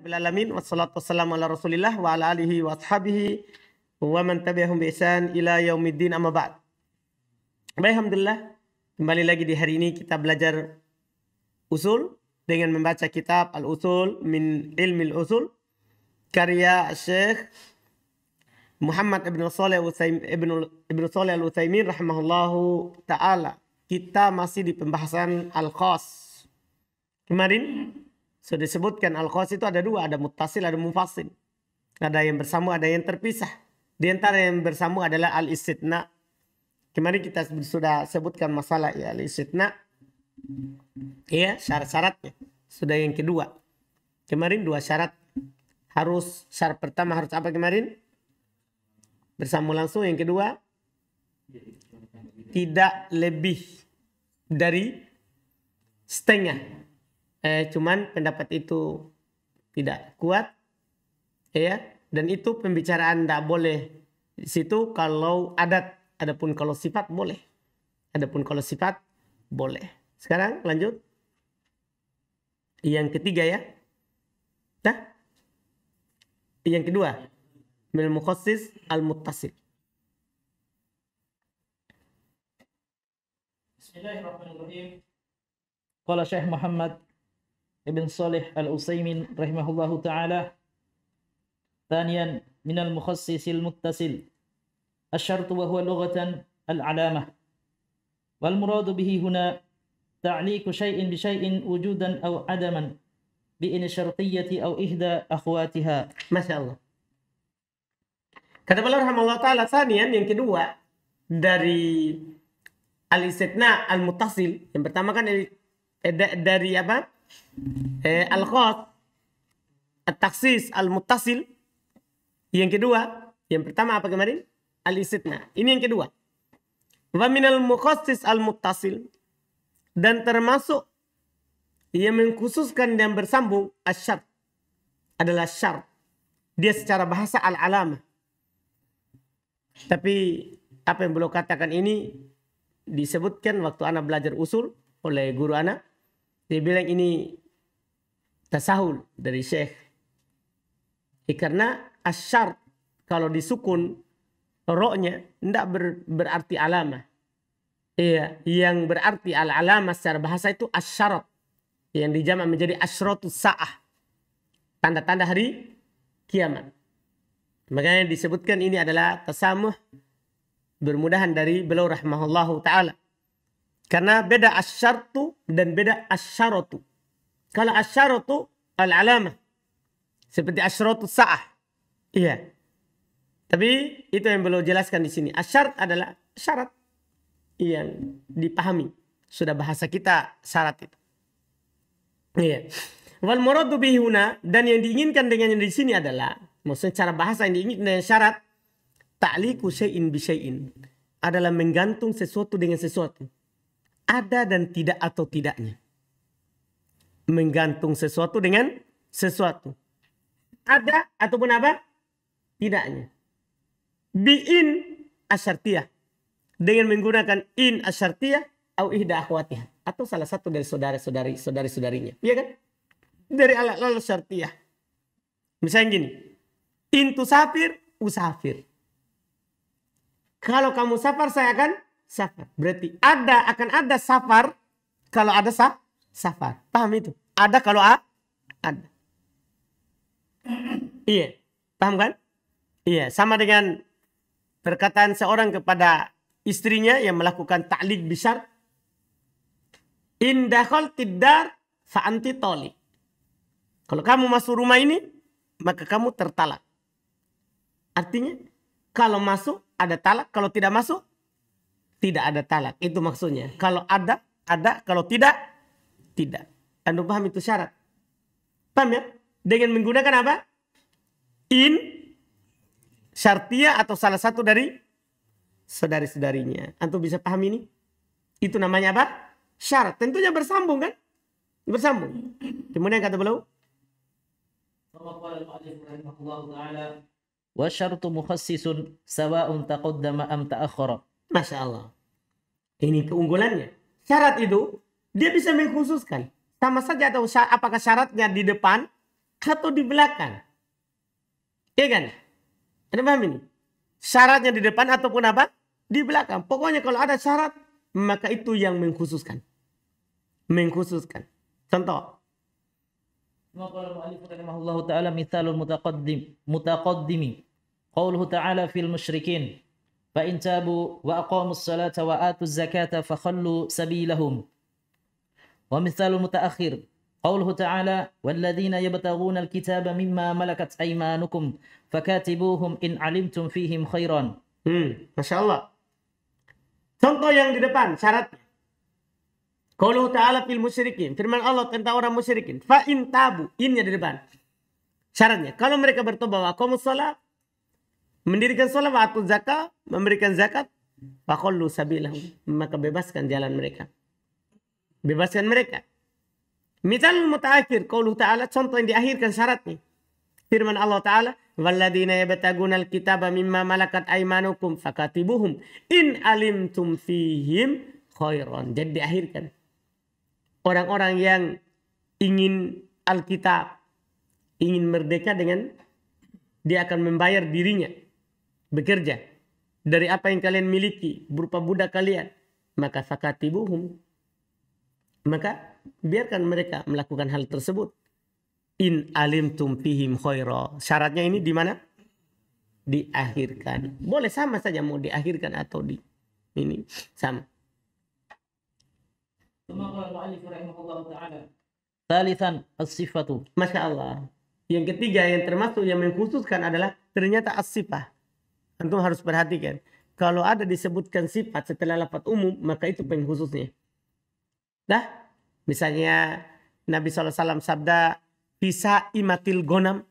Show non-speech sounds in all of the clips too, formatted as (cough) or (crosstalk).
Bilalamin, wassalatu wassalamu ala Rasulillah wa ala alihi wa ashabihi wa man tabi'ahum bi isan ila yaumiddin amma ba'd. Baik, alhamdulillah kembali lagi di hari ini kita belajar usul dengan membaca kitab Al-Usul min Ilmil Usul karya Syekh Muhammad Ibn Salih Ibn, Ibn Saleh Al-Utsaimin rahimahullahu taala. Kita masih di pembahasan Al-Qas. Kemarin sudah disebutkan al-khos itu ada dua, ada mutasil, ada mufasil Ada yang bersama, ada yang terpisah. Di antara yang bersama adalah al-istitna. Kemarin kita sudah sebutkan masalah ya al-istitna. Iya, syarat-syaratnya. Sudah yang kedua. Kemarin dua syarat. Harus syarat pertama harus apa kemarin? Bersama langsung. Yang kedua tidak lebih dari setengah eh, cuman pendapat itu tidak kuat ya dan itu pembicaraan tidak boleh di situ kalau adat adapun kalau sifat boleh adapun kalau sifat boleh sekarang lanjut yang ketiga ya dah yang kedua mil mukhassis al muttasil Bismillahirrahmanirrahim. Qala Syekh Muhammad ابن صالح الأسيمين رحمه الله تعالى ثانيا من المخصص المتصل الشرط وهو لغة العلامة والمراد به هنا تعليق شيء بشيء وجودا أو عدما بإن شرطية أو إهدى أخواتها ما شاء الله كتب الله رحمه الله تعالى ثانيا yang kedua dari الاستثناء المتصل al mutasil yang pertama kan dari eh, dari apa al khot eh, al taksis al mutasil yang kedua yang pertama apa kemarin al isitna ini yang kedua wa minal mukhasis al mutasil dan termasuk yang mengkhususkan dan bersambung asyar adalah syar dia secara bahasa al-alama tapi apa yang beliau katakan ini disebutkan waktu anak belajar usul oleh guru anak dia bilang ini tasahul dari Syekh. Eh, karena asyar kalau disukun roknya tidak ber, berarti alama. Iya, yang berarti al-alama secara bahasa itu asyarat. Yang dijamak menjadi asyrotu sa'ah. Tanda-tanda hari kiamat. Makanya disebutkan ini adalah tasamuh bermudahan dari beliau rahmahullahu ta'ala. Karena beda asyartu dan beda asyaratu. Kalau asyaratu al-alamah. Seperti asyaratu sa'ah. Iya. Tapi itu yang belum jelaskan di sini. Asyart adalah syarat yang dipahami. Sudah bahasa kita syarat itu. Iya. Wal muradu bihuna dan yang diinginkan dengan yang di sini adalah maksudnya cara bahasa yang diinginkan dengan syarat ta'liku syai'in bi adalah menggantung sesuatu dengan sesuatu ada dan tidak atau tidaknya. Menggantung sesuatu dengan sesuatu. Ada ataupun apa? Tidaknya. in asyartiyah. Dengan menggunakan in asyartiyah au ihda akhwatiha. Atau salah satu dari saudara-saudari, saudari-saudarinya. Iya kan? Dari alat-alat asyartiyah. Misalnya gini. Intu safir usafir. Kalau kamu safar, saya akan safar. Berarti ada akan ada safar kalau ada sa safar. Paham itu? Ada kalau a, ada. iya, paham kan? Iya, sama dengan perkataan seorang kepada istrinya yang melakukan taklid besar. Indahol tidar anti tolik. Kalau kamu masuk rumah ini, maka kamu tertalak. Artinya, kalau masuk ada talak, kalau tidak masuk tidak ada talak. Itu maksudnya. Kalau ada, ada. Kalau tidak, tidak. Anda paham itu syarat. Paham ya? Dengan menggunakan apa? In syartia atau salah satu dari saudari-saudarinya. Anda bisa paham ini? Itu namanya apa? Syarat. Tentunya bersambung kan? Bersambung. Kemudian kata beliau, وَالشَّرْطُ مُخَصِّصٌ سَوَاءٌ تَقَدَّمَ am تَأَخَّرَ Masya Allah. Ini keunggulannya. Syarat itu dia bisa mengkhususkan. Sama saja atau syarat, apakah syaratnya di depan atau di belakang. Iya kan? Ada paham ini? Syaratnya di depan ataupun apa? Di belakang. Pokoknya kalau ada syarat, maka itu yang mengkhususkan. Mengkhususkan. Contoh. وقال المؤلف رحمه الله تعالى مثال المتقدم متقدم فإن تابوا وأقاموا الصلاة وآتوا الزكاة فخلوا سبيلهم ومثال متأخر قوله تعالى والذين يبتغون الكتاب مما ملكت أيمانكم فكاتبوهم إن علمتم فيهم خيرا Hmm, Masya Allah. Contoh yang di depan syaratnya. Kalau ta'ala fil musyrikin. Firman Allah tentang orang musyrikin. Fa'in tabu. Innya di depan. Syaratnya. Kalau mereka bertobat. Wa komusolat Mendirikan sholat, waktu zakat, memberikan zakat, Fakollu sabilahum. Maka bebaskan jalan mereka. Bebaskan mereka. Misal mutakhir kalau ta'ala. Contoh yang diakhirkan syaratnya. Firman Allah ta'ala. Walladina yabtaguna alkitaba mimma malakat aimanukum fakatibuhum. In alimtum fihim khairan. Jadi diakhirkan. Orang-orang yang ingin Alkitab. Ingin merdeka dengan. Dia akan membayar dirinya bekerja dari apa yang kalian miliki berupa budak kalian maka fakatibuhum maka biarkan mereka melakukan hal tersebut in alimtum fihim khaira syaratnya ini di mana diakhirkan boleh sama saja mau diakhirkan atau di ini sama Talisan as-sifatu. Masya Allah. Yang ketiga yang termasuk yang mengkhususkan adalah ternyata as-sifah tentu harus perhatikan. Kalau ada disebutkan sifat setelah lafat umum, maka itu penghususnya, khususnya. Nah, misalnya Nabi SAW sabda, Fisa imatil gonam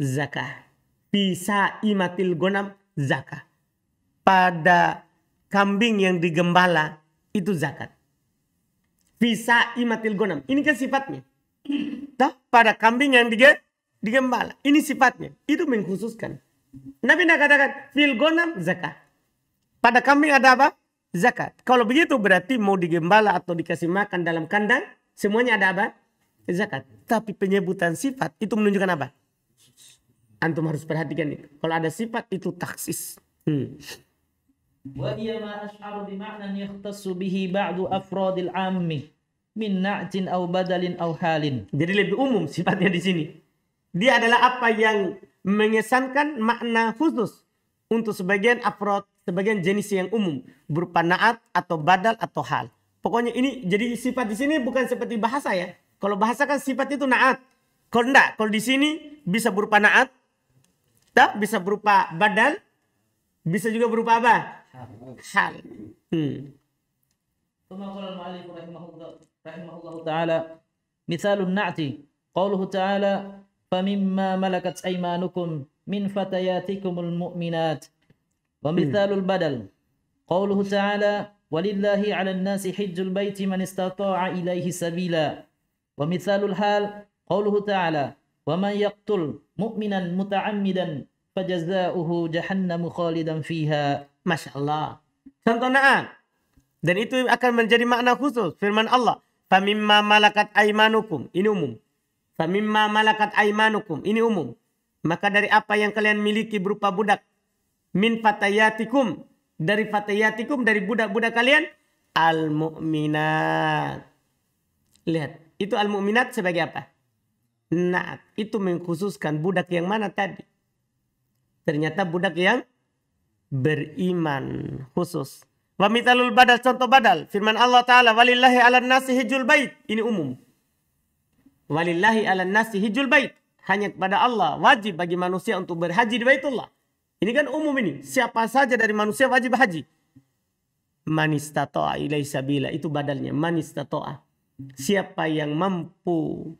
zakah. Fisa imatil gonam zakah. Pada kambing yang digembala, itu zakat. Fisa imatil gonam. Ini kan sifatnya. Tuh, pada kambing yang digembala. Ini sifatnya. Itu mengkhususkan. Nabi tidak katakan fil gonam zakat. Pada kambing ada apa? Zakat. Kalau begitu berarti mau digembala atau dikasih makan dalam kandang semuanya ada apa? Zakat. Tapi penyebutan sifat itu menunjukkan apa? Antum harus perhatikan itu. Kalau ada sifat itu taksis. Hmm. Jadi lebih umum sifatnya di sini. Dia adalah apa yang mengesankan makna khusus untuk sebagian afrod, sebagian jenis yang umum berupa naat atau badal atau hal. Pokoknya ini jadi sifat di sini bukan seperti bahasa ya. Kalau bahasa kan sifat itu naat. Kalau enggak, kalau di sini bisa berupa naat, tak bisa berupa badal, bisa juga berupa apa? Hal. Hmm. Rahimahullah taala misalun na'ti qauluhu ta'ala فمما ملكت أيمانكم من فتياتكم المؤمنات ومثال البدل قوله تعالى ولله على الناس حج البيت من استطاع إليه سبيلا ومثال الحال قوله تعالى ومن يقتل مؤمنا متعمدا فجزاؤه جهنم خالدا فيها ما شاء الله contohnaan dan itu akan menjadi makna khusus firman Allah famimma malakat aimanukum ini umum Famimma malakat aimanukum. Ini umum. Maka dari apa yang kalian miliki berupa budak. Min fatayatikum. Dari fatayatikum, dari budak-budak kalian. Al-mu'minat. Lihat. Itu al-mu'minat sebagai apa? Naat. Itu mengkhususkan budak yang mana tadi. Ternyata budak yang beriman khusus. Wa mitalul badal contoh badal firman Allah taala walillahi 'alan nasi hijjul bait ini umum Walillahi ala nasi hijul bait. Hanya kepada Allah wajib bagi manusia untuk berhaji di Baitullah. Ini kan umum ini. Siapa saja dari manusia wajib haji. Manistatoa ilai sabila. Itu badalnya. Manistatoa. Siapa yang mampu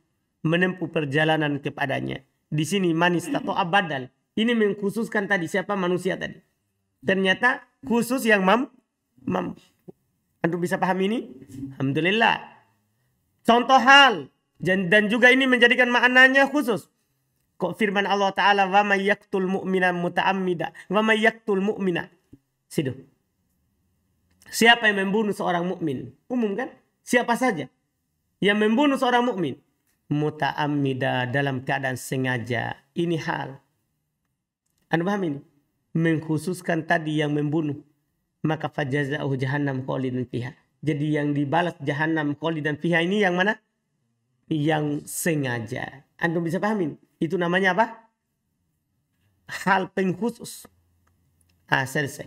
menempuh perjalanan kepadanya. Di sini manistatoa badal. Ini mengkhususkan tadi siapa manusia tadi. Ternyata khusus yang mam, mampu. Anda bisa paham ini? Alhamdulillah. Contoh hal dan juga ini menjadikan maknanya khusus. Kok firman Allah Ta'ala, wa may mu'mina muta'ammida, wa may mu'mina. Sidu. Siapa yang membunuh seorang mukmin? Umum kan? Siapa saja yang membunuh seorang mukmin muta'ammida dalam keadaan sengaja. Ini hal. Anda paham ini? Mengkhususkan tadi yang membunuh. Maka fajazahu jahannam kholi dan fiha. Jadi yang dibalas jahannam kholi dan fiha ini yang mana? yang sengaja. Anda bisa pahamin? Itu namanya apa? Hal pengkhusus. Ah, selesai.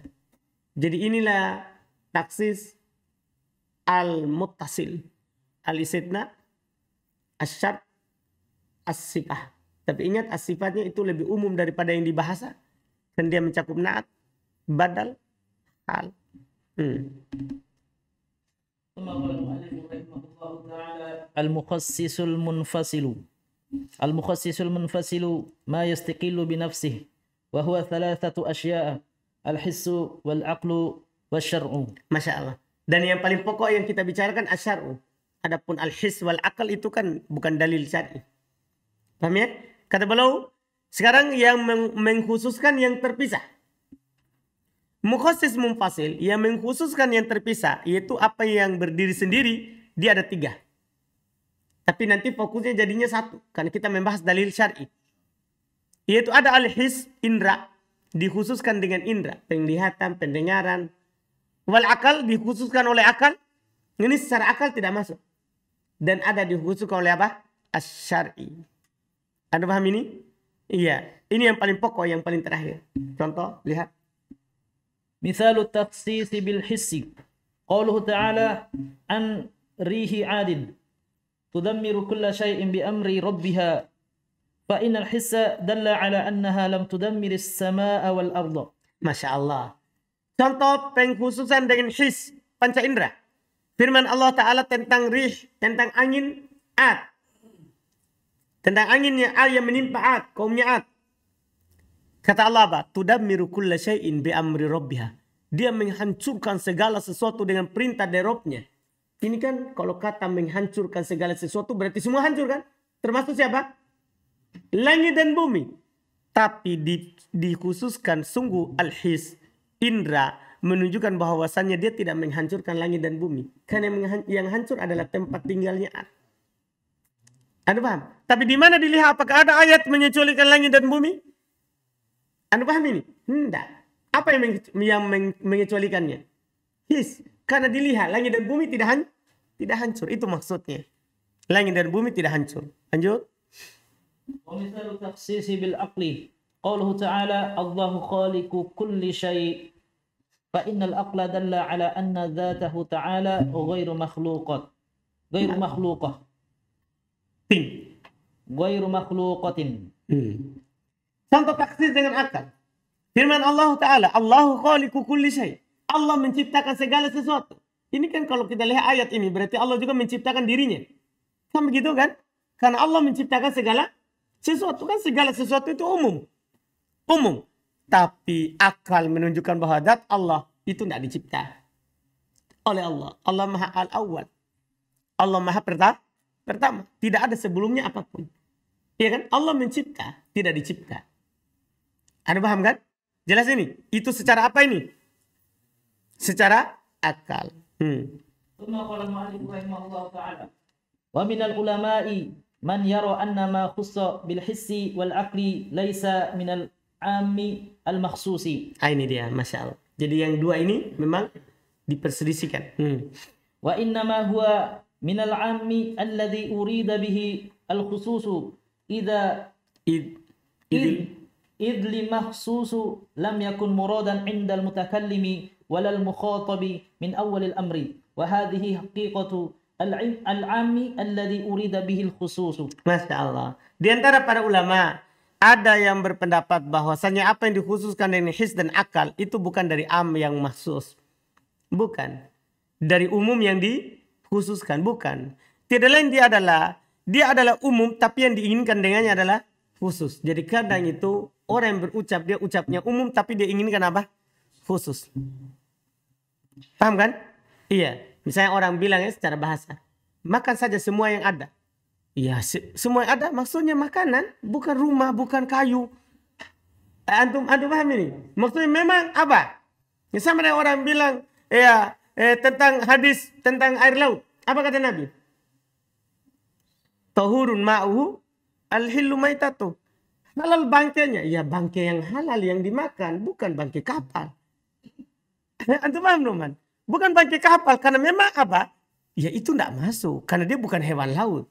Jadi inilah taksis al mutasil, al isidna asyar, as-sifah. Tapi ingat asifatnya itu lebih umum daripada yang dibahasa. Dan dia mencakup naat, badal, hal. Hmm. ثم قال المؤلف رحمه الله تعالى المخصص المنفصل المخصص المنفصل ما يستقل بنفسه وهو ثلاثة أشياء الحس والعقل والشرع ما شاء الله dan yang paling pokok yang kita bicarakan asyar'u adapun al-his wal akal itu kan bukan dalil syar'i paham ya kata beliau sekarang yang meng mengkhususkan yang terpisah Mukhosis mumfasil yang mengkhususkan yang terpisah yaitu apa yang berdiri sendiri dia ada tiga. Tapi nanti fokusnya jadinya satu karena kita membahas dalil syar'i. Yaitu ada al-his indra dikhususkan dengan indra, penglihatan, pendengaran. Wal akal dikhususkan oleh akal. Ini secara akal tidak masuk. Dan ada dikhususkan oleh apa? Asyari. syari Anda paham ini? Iya. Ini yang paling pokok, yang paling terakhir. Contoh, lihat. مثال التخصيص بالحس قوله تعالى تدمر كل شيء بأمر ربها فإن الحس دل على أنها لم تدمر السماء والأرض ما شاء الله Contoh pengkhususan dengan his, panca indera. Firman Allah Ta'ala tentang rih, tentang angin, ad. Tentang anginnya ad yang menimpa ad, kaumnya ad. Kata Allah apa? Tudammiru kulla syai'in bi amri rabbiha. Dia menghancurkan segala sesuatu dengan perintah dari Ini kan kalau kata menghancurkan segala sesuatu berarti semua hancur kan? Termasuk siapa? Langit dan bumi. Tapi di, dikhususkan sungguh al-his, indra, menunjukkan bahwasannya dia tidak menghancurkan langit dan bumi. Karena yang hancur adalah tempat tinggalnya Anda paham? Tapi di mana dilihat apakah ada ayat menyeculikan langit dan bumi? Anda paham ini? Tidak. Apa yang, meng, yang mengecualikannya? His. Karena dilihat langit dan bumi tidak han, tidak hancur. Itu maksudnya. Langit dan bumi tidak hancur. Lanjut. ومثال التخصيص بالعقل قوله تعالى الله خالق tanpa taksir dengan akal. Firman Allah Ta'ala, Allah khaliku kulli syai. Allah menciptakan segala sesuatu. Ini kan kalau kita lihat ayat ini, berarti Allah juga menciptakan dirinya. Kan begitu kan? Karena Allah menciptakan segala sesuatu. Kan segala sesuatu itu umum. Umum. Tapi akal menunjukkan bahwa dat Allah itu tidak dicipta oleh Allah. Allah maha al-awwal. Allah maha pertama. Pertama, tidak ada sebelumnya apapun. Ya kan? Allah mencipta, tidak dicipta. Anda paham kan? Jelas ini? Itu secara apa ini? Secara akal. Hmm. ulama'i man yara anna ma khussa bil hissi wal aqli laisa minal ammi al makhsusi. Ah ini dia, Masya Allah. Jadi yang dua ini memang diperselisihkan. Hmm. Wa innama huwa minal ammi alladhi urida bihi al khususu idza id, id, id idli mahsusu lam yakun muradan indal mutakallimi walal mukhatabi min awalil amri wa hadhihi haqiqatu al-ammi alladhi urida bihil khususu Masya Allah di antara para ulama ada yang berpendapat bahwasanya apa yang dikhususkan dari his dan akal itu bukan dari am yang mahsus bukan dari umum yang dikhususkan bukan tidak lain dia adalah dia adalah umum tapi yang diinginkan dengannya adalah khusus. Jadi kadang itu orang yang berucap dia ucapnya umum tapi dia inginkan apa? Khusus. Paham kan? Iya. Misalnya orang bilang ya secara bahasa. Makan saja semua yang ada. Iya se semua yang ada maksudnya makanan. Bukan rumah, bukan kayu. Eh, antum, antum paham ini? Maksudnya memang apa? Misalnya ada orang bilang ya eh, tentang hadis tentang air laut. Apa kata Nabi? Tahurun ma'uhu al-hillu maitatuh Halal bangkainya, ya bangkai yang halal yang dimakan, bukan bangkai kapal. (laughs) Antum paham teman? Bukan bangkai kapal, karena memang apa? Ya itu tidak masuk, karena dia bukan hewan laut.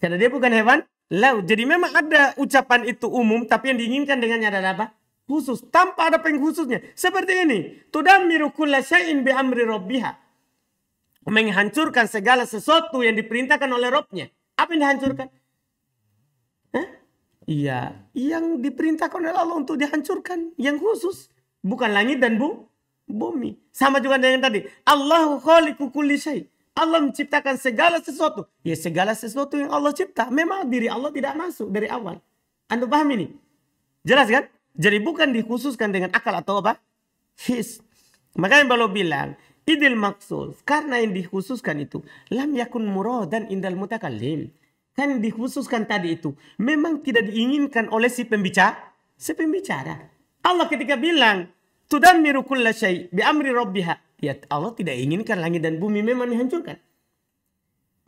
Karena dia bukan hewan laut. Jadi memang ada ucapan itu umum, tapi yang diinginkan dengannya adalah apa? Khusus, tanpa ada pengkhususnya. Seperti ini, tudammiru kulla syai'in bi amri rabbiha. Menghancurkan segala sesuatu yang diperintahkan oleh Robnya. Apa yang dihancurkan? Hah? Iya, yang diperintahkan oleh Allah untuk dihancurkan yang khusus, bukan langit dan bu bumi. Sama juga dengan tadi, Allahu khaliqu kulli Allah menciptakan segala sesuatu. Ya segala sesuatu yang Allah cipta. Memang diri Allah tidak masuk dari awal. Anda paham ini? Jelas kan? Jadi bukan dikhususkan dengan akal atau apa? His. Makanya kalau bilang, idil maksud. Karena yang dikhususkan itu, lam yakun dan indal mutakallim Kan dikhususkan tadi itu. Memang tidak diinginkan oleh si pembicara. Si pembicara. Allah ketika bilang. mirukul lah syai bi amri rabbiha. Ya Allah tidak inginkan langit dan bumi memang dihancurkan.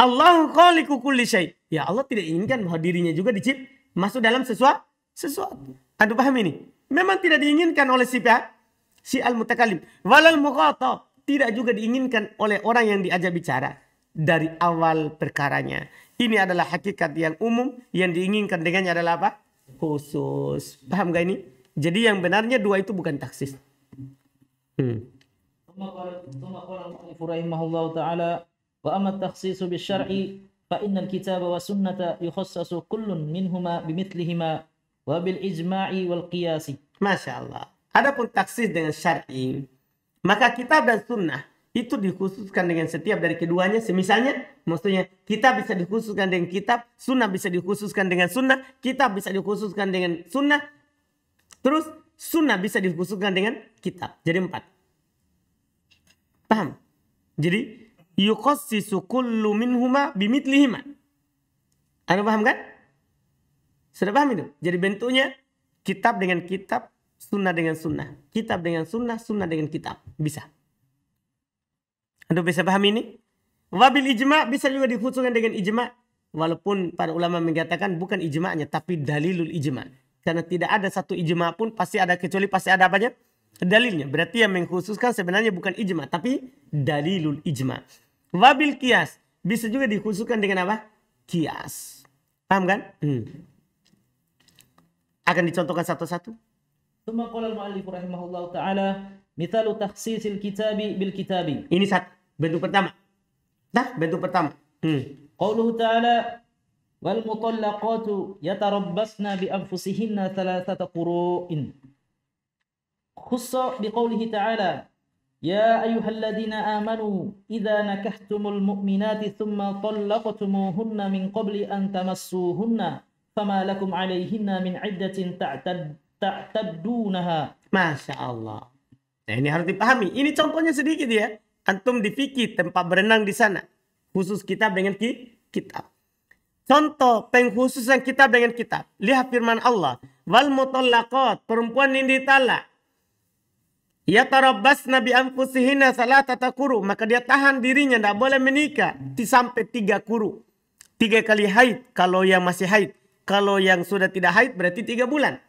Allahu kulli syai. Ya Allah tidak inginkan bahwa dirinya juga dicip masuk dalam sesuatu. Sesuatu. Anda paham ini? Memang tidak diinginkan oleh si pihak. Si al-mutakalim. Walal mukhatab. Tidak juga diinginkan oleh orang yang diajak bicara dari awal perkaranya. Ini adalah hakikat yang umum yang diinginkan dengannya adalah apa? Khusus. Paham gak ini? Jadi yang benarnya dua itu bukan taksis. Hmm. Allah الكتاب Adapun taksis dengan syar'i, maka kitab dan sunnah itu dikhususkan dengan setiap dari keduanya. Semisalnya, maksudnya kita bisa dikhususkan dengan kitab, sunnah bisa dikhususkan dengan sunnah, kitab bisa dikhususkan dengan sunnah, terus sunnah bisa dikhususkan dengan kitab. Jadi empat. Paham? Jadi, yukossisu kullu minhuma bimitlihima. Anda paham kan? Sudah paham itu? Jadi bentuknya kitab dengan kitab, sunnah dengan sunnah. Kitab dengan sunnah, sunnah dengan kitab. Bisa. Anda bisa paham ini? Wabil ijma bisa juga dikhususkan dengan ijma. Walaupun para ulama mengatakan bukan ijma'nya tapi dalilul ijma. Karena tidak ada satu ijma pun pasti ada kecuali pasti ada apanya? Dalilnya. Berarti yang mengkhususkan sebenarnya bukan ijma tapi dalilul ijma. Wabil kias bisa juga dikhususkan dengan apa? Kias. Paham kan? Hmm. Akan dicontohkan satu-satu. Ini satu Bentuk pertama. Dah, bentuk pertama. Hmm. Qauluhu ta'ala wal mutallaqatu yatarabbasna bi anfusihinna thalathata quru'in khusso bi qoulihi ta'ala يا أيها الذين آمنوا إذا نكحتم المؤمنات ثم طلقتموهن من قبل أن تمسوهن فما لكم عليهن من عدة تعتد تعتدونها ما شاء الله Nah, ini harus dipahami. Ini contohnya sedikit ya. Antum di tempat berenang di sana. Khusus kitab dengan ki, kitab. Contoh pengkhususan kitab dengan kitab. Lihat firman Allah. Wal mutallaqat, perempuan yang ditalak. Ya tarabbas nabi anfusihina salah tata kuru. Maka dia tahan dirinya, tidak boleh menikah. Sampai tiga kuru. Tiga kali haid, kalau yang masih haid. Kalau yang sudah tidak haid berarti tiga bulan.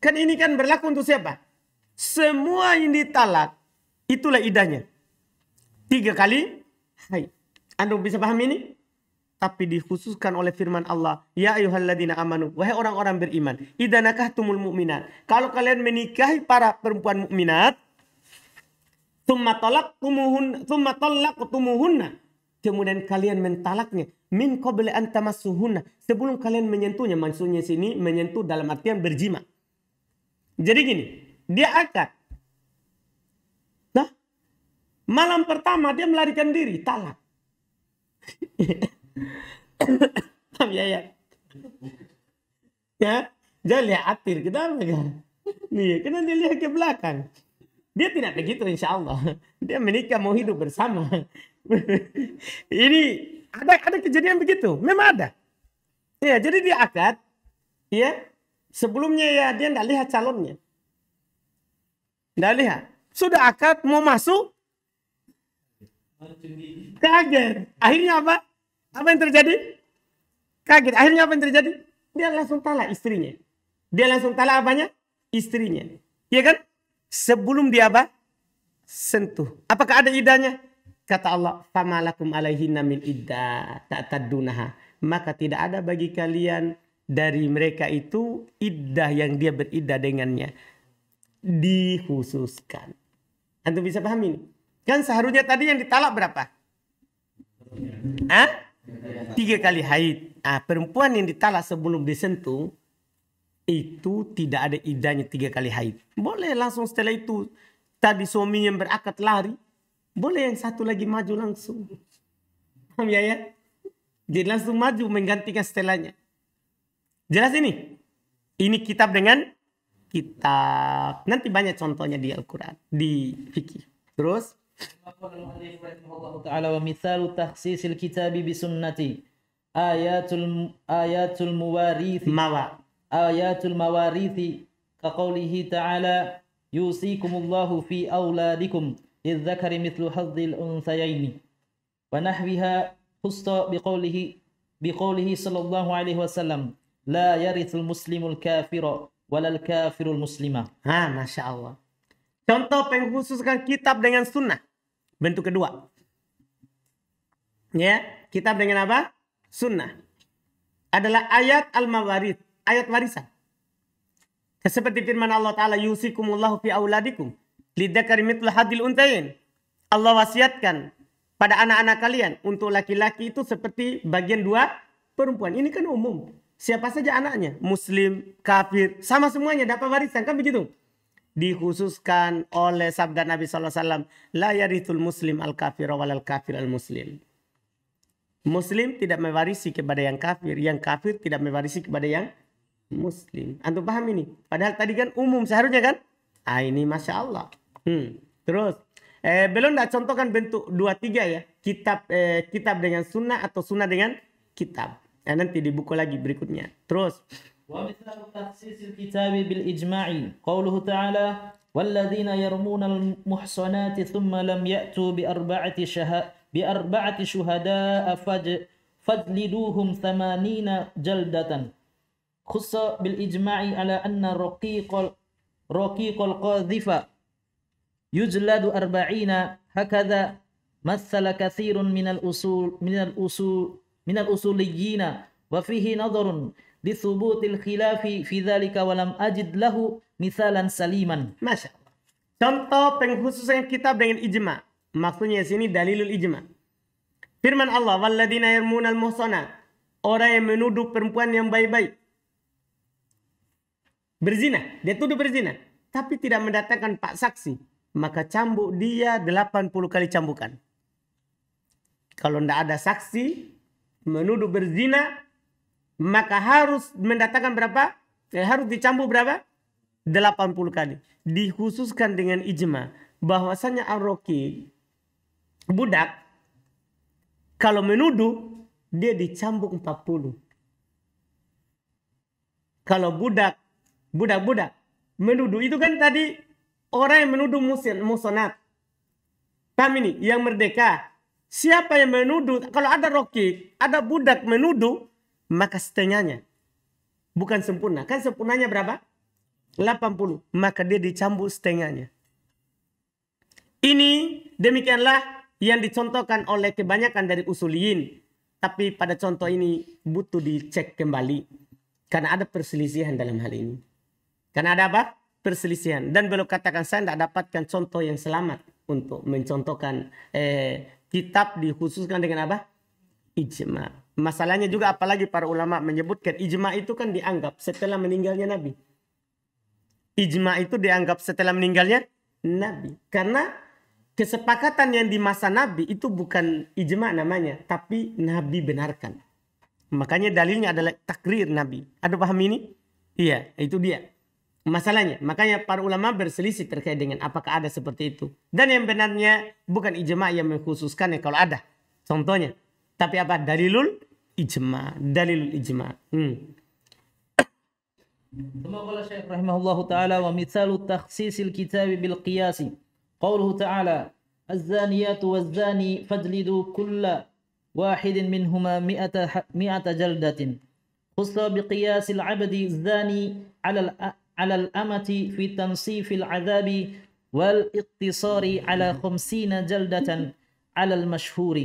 Kan ini kan berlaku untuk siapa? Semua yang ditalak, itulah idahnya tiga kali hai. Anda bisa paham ini? Tapi dikhususkan oleh firman Allah. Ya ayuhalladina amanu. Wahai orang-orang beriman. idanakah tumul mu'minat. Kalau kalian menikahi para perempuan mukminat, Thumma tumuhun, thumma tumuhunna. Kemudian kalian mentalaknya. Min qabli an Sebelum kalian menyentuhnya. Maksudnya sini menyentuh dalam artian berjima. Jadi gini. Dia akad Malam pertama dia melarikan diri, talak. ya ya. Ya, jadi lihat atir kita dalam kan. Ya? Nih, karena dia lihat ke belakang. Dia tidak begitu insya Allah. Dia menikah mau hidup bersama. Ini ada ada kejadian begitu, memang ada. Ya, jadi dia akad, ya sebelumnya ya dia tidak lihat calonnya. Tidak lihat. Sudah akad mau masuk, Kaget. Akhirnya apa? Apa yang terjadi? Kaget. Akhirnya apa yang terjadi? Dia langsung talak istrinya. Dia langsung talak apanya? Istrinya. Iya kan? Sebelum dia apa? Sentuh. Apakah ada idahnya? Kata Allah, "Famalakum alaihinna min idda ta'tadunaha." Maka tidak ada bagi kalian dari mereka itu idah yang dia beriddah dengannya dikhususkan. Antum bisa paham ini? Kan seharusnya tadi yang ditalak berapa? Hah? Tiga kali haid. Ah, perempuan yang ditalak sebelum disentuh itu tidak ada idahnya tiga kali haid. Boleh langsung setelah itu tadi suaminya yang berakad lari, boleh yang satu lagi maju langsung. Paham ya ya? Dia langsung maju menggantikan setelahnya. Jelas ini? Ini kitab dengan kitab. Nanti banyak contohnya di Al-Quran, di fikih. Terus, الله تعالى ومثال تخصيص الكتاب بسنة آيات الم... آيات المواريث موا. آيات المواريث كقوله تعالى يوصيكم الله في أولادكم للذكر مثل حظ الأنثيين ونحوها خص بقوله بقوله صلى الله عليه وسلم لا يرث المسلم الكافر ولا الكافر المسلم ها آه، ما شاء الله Contoh pengkhususkan kitab dengan sunnah. Bentuk kedua. Ya, kitab dengan apa? Sunnah. Adalah ayat al-mawarith. Ayat warisan. Seperti firman Allah Ta'ala, Yusikumullahu fi awladikum. Lidakari hadil untayin. Allah wasiatkan pada anak-anak kalian. Untuk laki-laki itu seperti bagian dua perempuan. Ini kan umum. Siapa saja anaknya. Muslim, kafir. Sama semuanya dapat warisan. Kan begitu dikhususkan oleh sabda Nabi SAW. La yarithul muslim al kafir wal al kafir al muslim. Muslim tidak mewarisi kepada yang kafir. Yang kafir tidak mewarisi kepada yang muslim. Antum paham ini? Padahal tadi kan umum seharusnya kan? Ah ini Masya Allah. Hmm. Terus. Eh, belum tidak contohkan bentuk dua tiga ya. Kitab eh, kitab dengan sunnah atau sunnah dengan kitab. Eh, nanti dibuka lagi berikutnya. Terus. ومثال تخصيص الكتاب بالإجماع قوله تعالى والذين يرمون المحصنات ثم لم يأتوا بأربعة, شها بأربعة شهداء فج فجلدوهم ثمانين جلدة خص بالإجماع على أن رقيق رقيق القاذفة يجلد أربعين هكذا مثل كثير من الأصول من الأصول من الأصوليين وفيه نظر disubutil khilafi fi dzalika wa lam ajid lahu misalan saliman. Masya Allah. Contoh pengkhususan kitab dengan ijma. Maksudnya sini dalilul ijma. Firman Allah, "Walladzina yarmunal muhsanat." Orang yang menuduh perempuan yang baik-baik. Berzina, dia tuduh berzina, tapi tidak mendatangkan pak saksi, maka cambuk dia 80 kali cambukan. Kalau tidak ada saksi menuduh berzina, maka harus mendatangkan berapa? Eh, harus dicambuk berapa? 80 kali. Dikhususkan dengan ijma bahwasanya aroki budak kalau menuduh dia empat 40. Kalau budak budak-budak menuduh itu kan tadi orang yang menuduh musin musonat. kami ini? Yang merdeka. Siapa yang menuduh? Kalau ada roki, ada budak menuduh, maka setengahnya. Bukan sempurna. Kan sempurnanya berapa? 80. Maka dia dicambuk setengahnya. Ini demikianlah yang dicontohkan oleh kebanyakan dari usuliyin. Tapi pada contoh ini butuh dicek kembali. Karena ada perselisihan dalam hal ini. Karena ada apa? Perselisihan. Dan belum katakan saya tidak dapatkan contoh yang selamat untuk mencontohkan eh, kitab dikhususkan dengan apa? Ijma' Masalahnya juga apalagi para ulama menyebutkan ijma itu kan dianggap setelah meninggalnya Nabi. Ijma itu dianggap setelah meninggalnya Nabi. Karena kesepakatan yang di masa Nabi itu bukan ijma namanya, tapi Nabi benarkan. Makanya dalilnya adalah takrir Nabi. Ada paham ini? Iya, itu dia. Masalahnya, makanya para ulama berselisih terkait dengan apakah ada seperti itu. Dan yang benarnya bukan ijma yang mengkhususkan yang kalau ada. Contohnya, tapi apa dalilul ijma dalilul ijma hmm. ثم قال الشيخ رحمه الله تعالى ومثال تخصيص الكتاب بالقياس قوله تعالى الزانيات والزاني فاجلدوا كل واحد منهما مئة, مئة جلدة خص بقياس العبد الزاني على على الأمة في تنصيف العذاب والاقتصار على خمسين جلدة على المشهور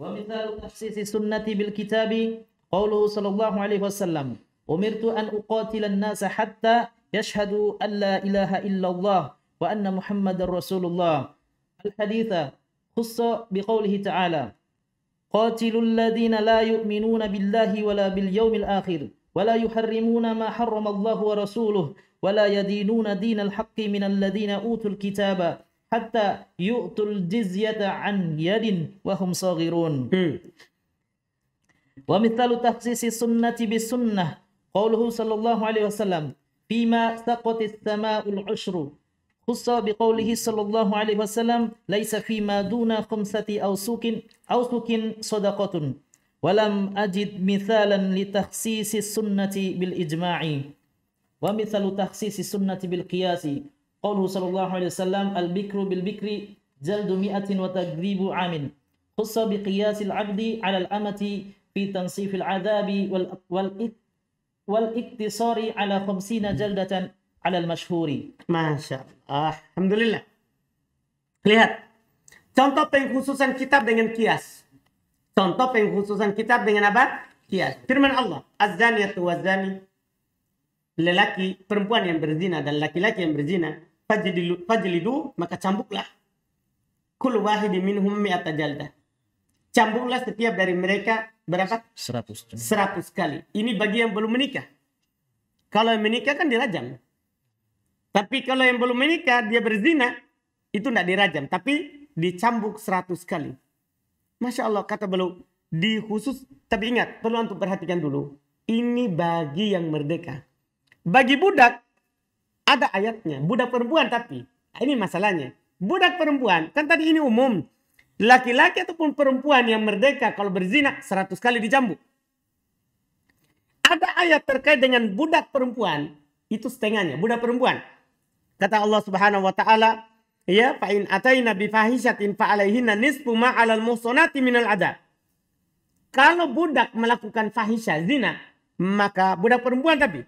ومثال تخصيص سنتي بالكتاب قوله صلى الله عليه وسلم أمرت أن أقاتل الناس حتى يشهدوا أن لا إله إلا الله وأن محمد رسول الله الحديث خص بقوله تعالى قاتلوا الذين لا يؤمنون بالله ولا باليوم الآخر ولا يحرمون ما حرم الله ورسوله ولا يدينون دين الحق من الذين أوتوا الكتاب حتى يؤتوا الجزية عن يد وهم صاغرون ومثال تخصيص السنة بالسنة قوله صلى الله عليه وسلم فيما سقط السماء العشر خص بقوله صلى الله عليه وسلم ليس فيما دون خمسة أو سوك صدقة ولم أجد مثالا لتخصيص السنة بالإجماع ومثال تخصيص السنة بالقياس قوله صلى الله عليه وسلم البكر بالبكر جلد مئة وتقريب عام خص بقياس العبد على الأمة في تنصيف العذاب والاقتصار على خمسين جلدة على المشهور ما شاء الله الحمد لله lihat contoh pengkhususan kitab dengan kias contoh pengkhususan kitab dengan apa kias firman Allah az-zaniyatu waz-zani lelaki perempuan yang berzina dan laki-laki yang berzina fajlidu, fajlidu maka cambuklah kul wahidi minhum mi'ata jaldah cambuklah setiap dari mereka berapa? 100 100 kali ini bagi yang belum menikah kalau yang menikah kan dirajam tapi kalau yang belum menikah dia berzina itu tidak dirajam tapi dicambuk 100 kali Masya Allah kata beliau di khusus tapi ingat perlu untuk perhatikan dulu ini bagi yang merdeka bagi budak ada ayatnya, budak perempuan tapi ah, ini masalahnya. Budak perempuan kan tadi ini umum. Laki-laki ataupun perempuan yang merdeka kalau berzina 100 kali dicambuk Ada ayat terkait dengan budak perempuan itu setengahnya, budak perempuan. Kata Allah Subhanahu wa taala, ya fa in ataina bi fahishatin fa alaihinna nisfu ma 'alal muhsanati minal adab. Kalau budak melakukan fahisyah zina, maka budak perempuan tapi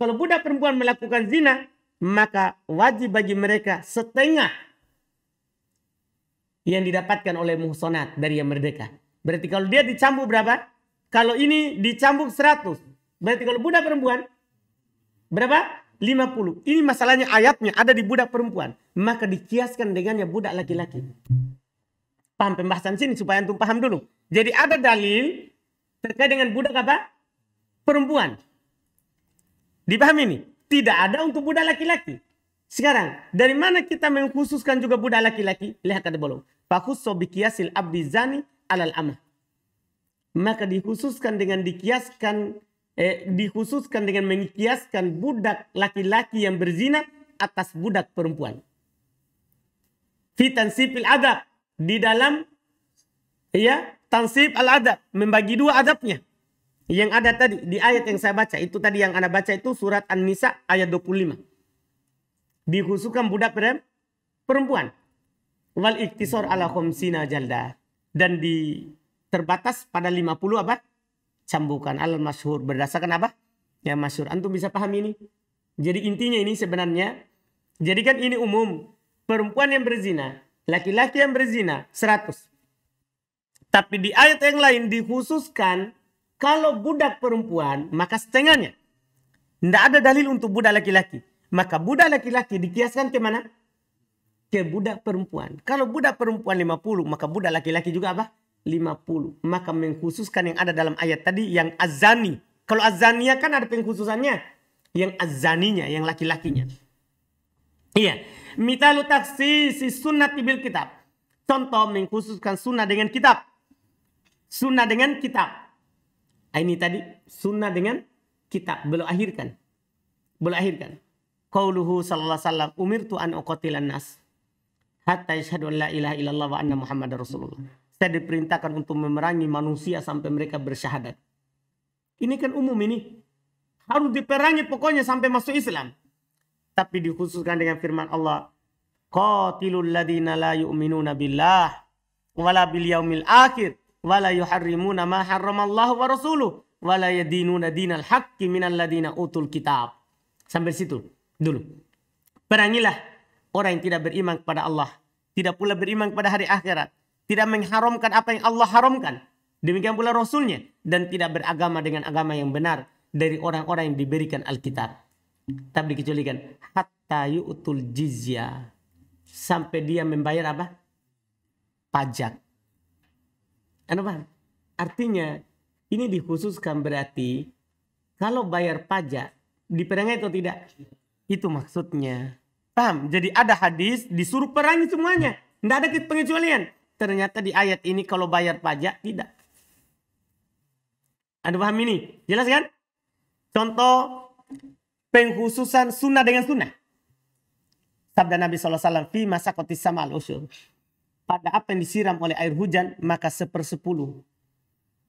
kalau budak perempuan melakukan zina, maka wajib bagi mereka setengah yang didapatkan oleh muhsonat dari yang merdeka. Berarti kalau dia dicambuk berapa? Kalau ini dicambuk 100. Berarti kalau budak perempuan berapa? 50. Ini masalahnya ayatnya ada di budak perempuan. Maka dikiaskan dengannya budak laki-laki. Paham pembahasan sini supaya antum paham dulu. Jadi ada dalil terkait dengan budak apa? Perempuan. Dipahami ini? Tidak ada untuk budak laki-laki. Sekarang, dari mana kita mengkhususkan juga budak laki-laki? Lihat tadi belum. Fakhusso bikiasil abdi zani alal amah. Maka dikhususkan dengan dikiaskan, eh, dikhususkan dengan mengkiaskan budak laki-laki yang berzina atas budak perempuan. Fitan sipil adab. Di dalam ya tansip al adab. Membagi dua adabnya. Yang ada tadi di ayat yang saya baca itu tadi yang Anda baca itu surat An-Nisa ayat 25. Dikhususkan budak perempuan. Wal iktisor ala khomsina jalda. Dan di terbatas pada 50 apa? Cambukan al masyhur berdasarkan apa? Ya masyhur. Antum bisa paham ini? Jadi intinya ini sebenarnya jadi kan ini umum perempuan yang berzina, laki-laki yang berzina 100. Tapi di ayat yang lain dikhususkan kalau budak perempuan, maka setengahnya. Tidak ada dalil untuk budak laki-laki. Maka budak laki-laki dikiaskan ke mana? Ke budak perempuan. Kalau budak perempuan 50, maka budak laki-laki juga apa? 50. Maka mengkhususkan yang ada dalam ayat tadi yang azani. Kalau azania kan ada pengkhususannya. Yang azaninya, yang laki-lakinya. Iya. Mitalu si sunnat ibil kitab. Contoh mengkhususkan sunnah dengan kitab. Sunnah dengan kitab. Ah, ini tadi sunnah dengan kitab belum akhirkan belum akhirkan qauluhu sallallahu alaihi wasallam umirtu an uqatilan nas hatta yashhadu an la ilaha illallah wa anna muhammadar rasulullah saya diperintahkan untuk memerangi manusia sampai mereka bersyahadat ini kan umum ini harus diperangi pokoknya sampai masuk Islam tapi dikhususkan dengan firman Allah qatilul ladina la yu'minuna billah wala bil yaumil akhir wala yuharrimuna ma harramallahu wa rasuluh wala yadinuna dinal haqqi minal ladina utul kitab. Sampai situ dulu. Perangilah orang yang tidak beriman kepada Allah, tidak pula beriman kepada hari akhirat, tidak mengharamkan apa yang Allah haramkan. Demikian pula Rasulnya dan tidak beragama dengan agama yang benar dari orang-orang yang diberikan Alkitab. Tak dikecualikan. Hatta yu'tul jizya. Sampai dia membayar apa? Pajak. Anu bang, Artinya ini dikhususkan berarti kalau bayar pajak diperangi atau tidak? Itu maksudnya. Paham? Jadi ada hadis disuruh perangi semuanya. Tidak ada pengecualian. Ternyata di ayat ini kalau bayar pajak tidak. Anda paham ini? Jelas kan? Contoh pengkhususan sunnah dengan sunnah. Sabda Nabi SAW, Fi masa kotis sama al pada apa yang disiram oleh air hujan maka sepersepuluh.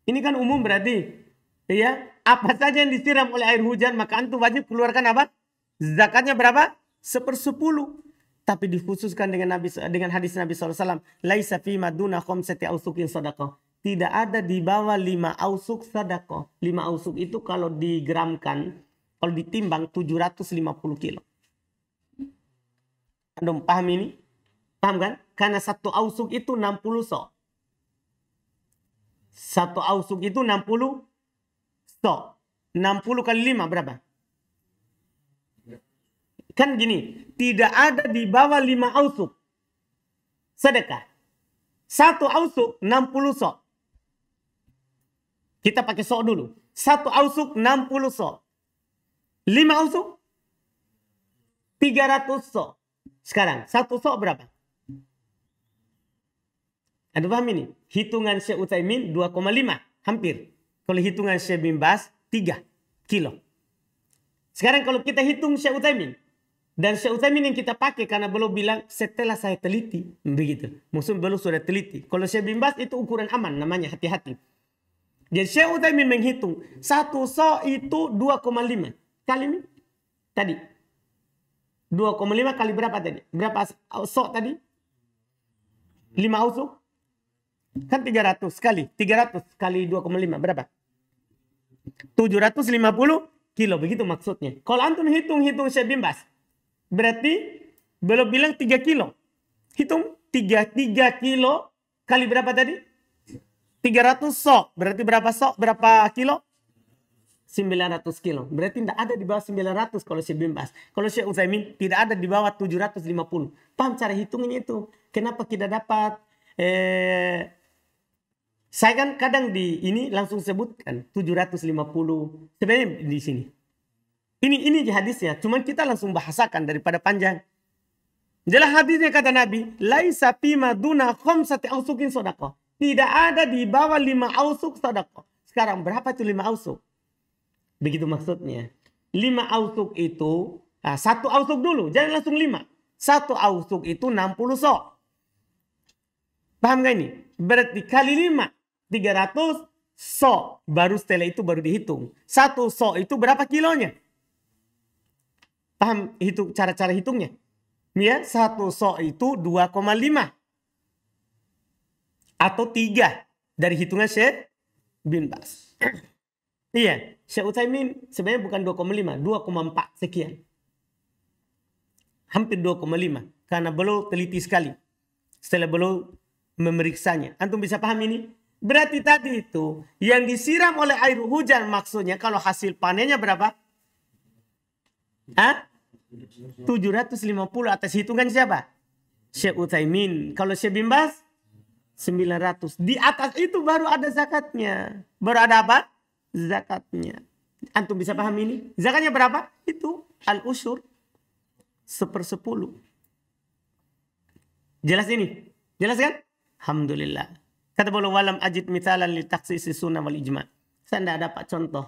Ini kan umum berarti. Ya, apa saja yang disiram oleh air hujan maka antum wajib keluarkan apa? Zakatnya berapa? Sepersepuluh. Tapi dikhususkan dengan Nabi dengan hadis Nabi SAW. Laisa fi maduna khomsati ausukin sodakoh. Tidak ada di bawah lima ausuk sodakoh. Lima ausuk itu kalau digramkan, kalau ditimbang 750 kilo. Anda paham ini? Paham kan? Karena satu ausuk itu 60 so. Satu ausuk itu 60 so. 60 kali 5 berapa? Kan gini, tidak ada di bawah 5 ausuk. Sedekah. Satu ausuk 60 so. Kita pakai so dulu. Satu ausuk 60 so. 5 ausuk 300 so. Sekarang satu so berapa? Anda paham ini? Hitungan Syekh Utsaimin 2,5 hampir. Kalau hitungan Syekh bin Bas 3 kilo. Sekarang kalau kita hitung Syekh Utsaimin dan Syekh Utsaimin yang kita pakai karena belum bilang setelah saya teliti begitu. Maksud belum sudah teliti. Kalau Syekh bin Bas itu ukuran aman namanya hati-hati. Jadi Syekh Utsaimin menghitung satu so itu 2,5 kali ini tadi 2,5 kali berapa tadi? Berapa so tadi? 5 ausuk? Kan 300 kali. 300 kali 2,5 berapa? 750 kilo. Begitu maksudnya. Kalau antum hitung-hitung saya bimbas. Berarti belum bilang 3 kilo. Hitung 3, 3 kilo kali berapa tadi? 300 sok. Berarti berapa sok? Berapa kilo? 900 kilo. Berarti tidak ada di bawah 900 kalau saya bimbas. Kalau saya Uzaimin tidak ada di bawah 750. Paham cara hitungnya itu. Kenapa kita dapat eh, saya kan kadang di ini langsung sebutkan 750 sebenarnya di sini. Ini ini hadisnya, cuman kita langsung bahasakan daripada panjang. Jelas hadisnya kata Nabi, laisa fima duna khamsati ausukin sodako Tidak ada di bawah lima ausuk sodako. Sekarang berapa itu lima ausuk? Begitu maksudnya. Lima ausuk itu nah, satu ausuk dulu, jangan langsung lima. Satu ausuk itu 60 so. Paham gak ini? Berarti kali lima. 300 so. Baru setelah itu baru dihitung. Satu so itu berapa kilonya? Paham itu cara-cara hitungnya? Ya, satu so itu 2,5 atau 3 dari hitungan Syekh bin Bas. (clears throat) iya, Syekh Utsaimin sebenarnya bukan 2,5, 2,4 sekian. Hampir 2,5 karena beliau teliti sekali. Setelah beliau memeriksanya. Antum bisa paham ini? Berarti tadi itu yang disiram oleh air hujan maksudnya kalau hasil panennya berapa? Hah? 750 atas hitungan siapa? Syekh Utsaimin. Kalau Syekh bimbas Bas 900. Di atas itu baru ada zakatnya. Baru ada apa? Zakatnya. Antum bisa paham ini? Zakatnya berapa? Itu al-usyur sepersepuluh. Jelas ini? Jelas kan? Alhamdulillah. Kata beliau walam ajid misalan li taksisi sunnah wal ijma. Saya tidak dapat contoh.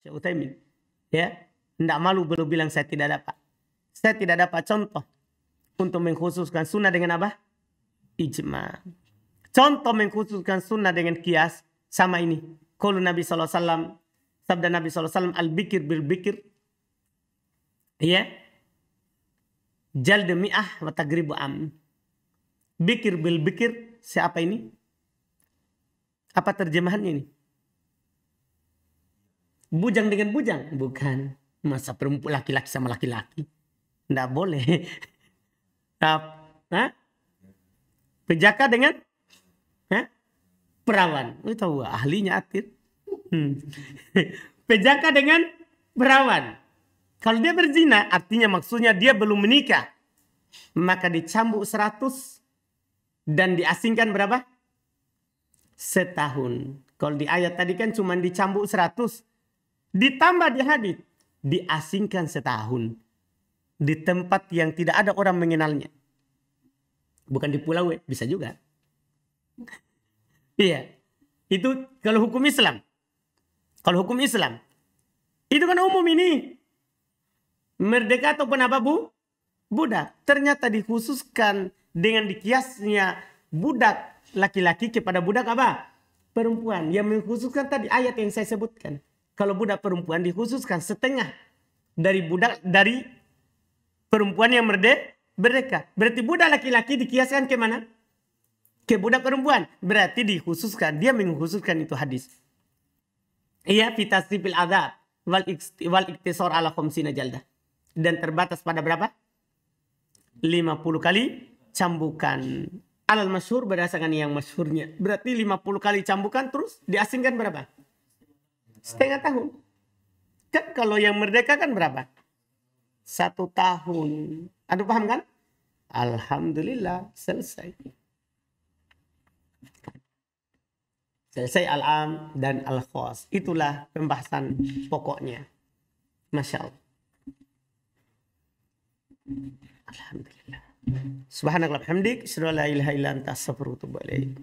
Syekh Utsaimin. Ya, tidak malu beliau bilang saya tidak dapat. Saya tidak dapat contoh untuk mengkhususkan sunnah dengan apa? Ijma. Contoh mengkhususkan sunnah dengan kias sama ini. Kalau Nabi SAW, sabda Nabi SAW, al-bikir bil-bikir. Ya. Jal demi wa tagribu am. Bikir bil-bikir siapa ini? Apa terjemahannya ini? Bujang dengan bujang? Bukan. Masa perempuan laki-laki sama laki-laki? Tidak boleh. Nah, (laughs) penjaka dengan ha? perawan. lu tahu ahlinya atir. Hmm. (laughs) penjaka dengan perawan. Kalau dia berzina, artinya maksudnya dia belum menikah. Maka dicambuk seratus dan diasingkan berapa? Setahun. Kalau di ayat tadi kan cuma dicambuk 100. Ditambah di hadis. Diasingkan setahun. Di tempat yang tidak ada orang mengenalnya. Bukan di pulau, eh. bisa juga. (laughs) iya. Itu kalau hukum Islam. Kalau hukum Islam. Itu kan umum ini. Merdeka ataupun apa bu? Buddha. Ternyata dikhususkan dengan dikiasnya budak laki-laki kepada budak apa? Perempuan yang mengkhususkan tadi ayat yang saya sebutkan. Kalau budak perempuan dikhususkan setengah dari budak dari perempuan yang merdeka, Berarti budak laki-laki dikiaskan ke mana? Ke budak perempuan. Berarti dikhususkan, dia mengkhususkan itu hadis. Iya fitasipil adab wal wal iktisor ala khamsina jalda. Dan terbatas pada berapa? 50 kali cambukan. Alal masyhur berdasarkan yang masyhurnya. Berarti 50 kali cambukan terus diasingkan berapa? Setengah tahun. Kan kalau yang merdeka kan berapa? Satu tahun. Aduh paham kan? Alhamdulillah selesai. Selesai al-am dan al-khos. Itulah pembahasan pokoknya. Masya Allah. Alhamdulillah. Subhanallah, hamdik, asyhadu an la ilaha illa